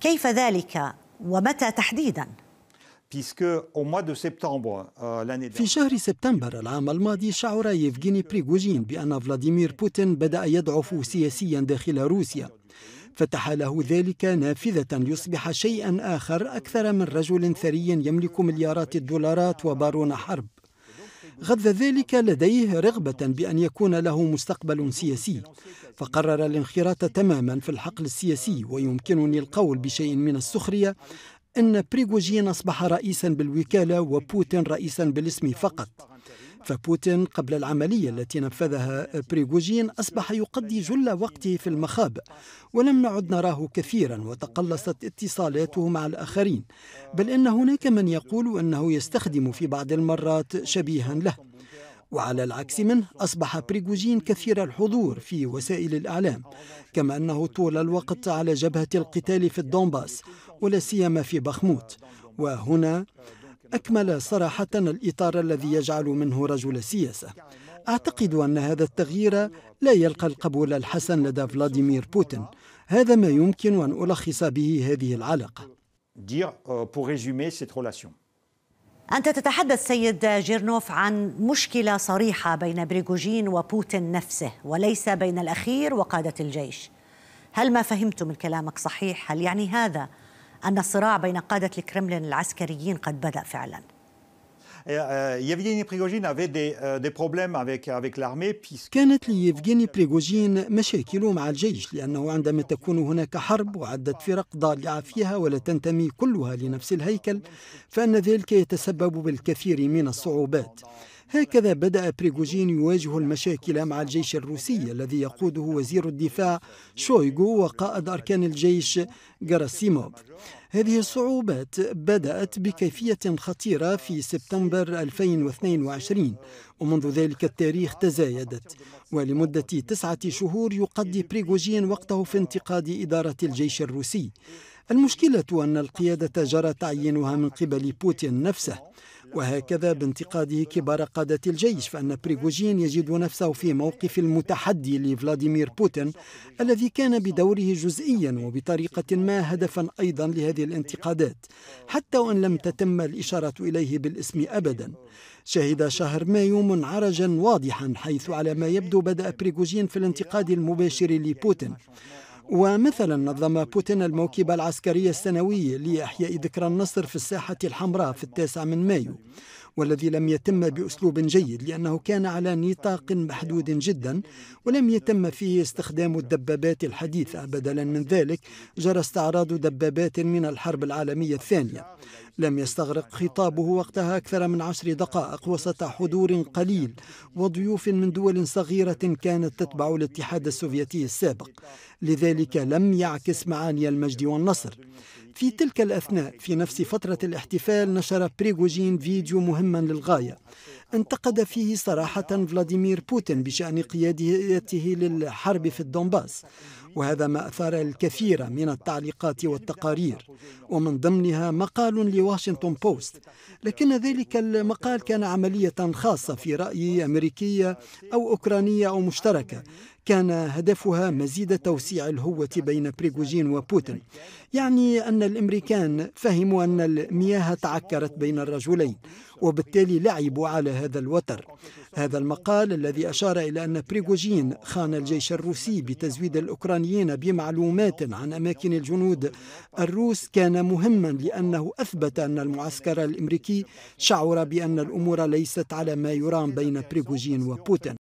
كيف ذلك ومتى تحديدا؟ euh, في شهر سبتمبر العام الماضي شعر يفغيني بريغوجين بأن فلاديمير بوتين بدأ يضعف سياسيا داخل روسيا فتح له ذلك نافذة ليصبح شيئا آخر أكثر من رجل ثري يملك مليارات الدولارات وبارون حرب غض ذلك لديه رغبة بأن يكون له مستقبل سياسي فقرر الانخراط تماما في الحقل السياسي ويمكنني القول بشيء من السخرية أن بريغوجين أصبح رئيسا بالوكالة وبوتين رئيسا بالاسم فقط فبوتين قبل العملية التي نفذها بريغوجين أصبح يقضي جل وقته في المخابئ ولم نعد نراه كثيرا وتقلصت اتصالاته مع الآخرين بل إن هناك من يقول أنه يستخدم في بعض المرات شبيها له وعلى العكس منه أصبح بريغوجين كثير الحضور في وسائل الإعلام كما أنه طول الوقت على جبهة القتال في الدونباس ولا سيما في بخموت وهنا أكمل صراحة الإطار الذي يجعل منه رجل سياسة أعتقد أن هذا التغيير لا يلقى القبول الحسن لدى فلاديمير بوتين هذا ما يمكن أن ألخص به هذه العلاقة euh, أنت تتحدث سيد جيرنوف عن مشكلة صريحة بين بريغوجين وبوتين نفسه وليس بين الأخير وقادة الجيش هل ما فهمت من كلامك صحيح؟ هل يعني هذا أن الصراع بين قادة الكرملين العسكريين قد بدأ فعلاً euh, euh, كانت ليفغيني بريغوجين مشاكل مع الجيش لأنه عندما تكون هناك حرب وعدة فرق ضالعة فيها ولا تنتمي كلها لنفس الهيكل فإن ذلك يتسبب بالكثير من الصعوبات هكذا بدأ بريغوجين يواجه المشاكل مع الجيش الروسي الذي يقوده وزير الدفاع شويغو وقائد أركان الجيش جراسيموف هذه الصعوبات بدأت بكيفية خطيرة في سبتمبر 2022 ومنذ ذلك التاريخ تزايدت ولمدة تسعة شهور يقضي بريغوجين وقته في انتقاد إدارة الجيش الروسي المشكلة أن القيادة جرى تعيينها من قبل بوتين نفسه وهكذا بانتقاده كبار قادة الجيش فأن بريغوجين يجد نفسه في موقف المتحدي لفلاديمير بوتين الذي كان بدوره جزئيا وبطريقة ما هدفا أيضا لهذه الانتقادات حتى وإن لم تتم الإشارة إليه بالاسم أبدا شهد شهر مايو منعرجا واضحا حيث على ما يبدو بدأ بريغوجين في الانتقاد المباشر لبوتين ومثلا نظم بوتين الموكب العسكري السنوي لإحياء ذكرى النصر في الساحة الحمراء في التاسع من مايو والذي لم يتم بأسلوب جيد لأنه كان على نطاق محدود جدا ولم يتم فيه استخدام الدبابات الحديثة بدلا من ذلك جرى استعراض دبابات من الحرب العالمية الثانية لم يستغرق خطابه وقتها أكثر من عشر دقائق وسط حضور قليل وضيوف من دول صغيرة كانت تتبع الاتحاد السوفيتي السابق لذلك لم يعكس معاني المجد والنصر في تلك الأثناء في نفس فترة الاحتفال نشر بريغوجين فيديو مهما للغاية انتقد فيه صراحة فلاديمير بوتين بشأن قيادته للحرب في الدونباس وهذا ما أثار الكثير من التعليقات والتقارير ومن ضمنها مقال لواشنطن بوست لكن ذلك المقال كان عملية خاصة في رأيي أمريكية أو أوكرانية أو مشتركة كان هدفها مزيد توسيع الهوة بين بريغوجين وبوتين يعني أن الأمريكان فهموا أن المياه تعكرت بين الرجلين وبالتالي لعبوا على هذا الوتر هذا المقال الذي أشار إلى أن بريغوجين خان الجيش الروسي بتزويد الأوكرانيين بمعلومات عن أماكن الجنود الروس كان مهما لأنه أثبت أن المعسكر الأمريكي شعر بأن الأمور ليست على ما يرام بين بريغوجين وبوتين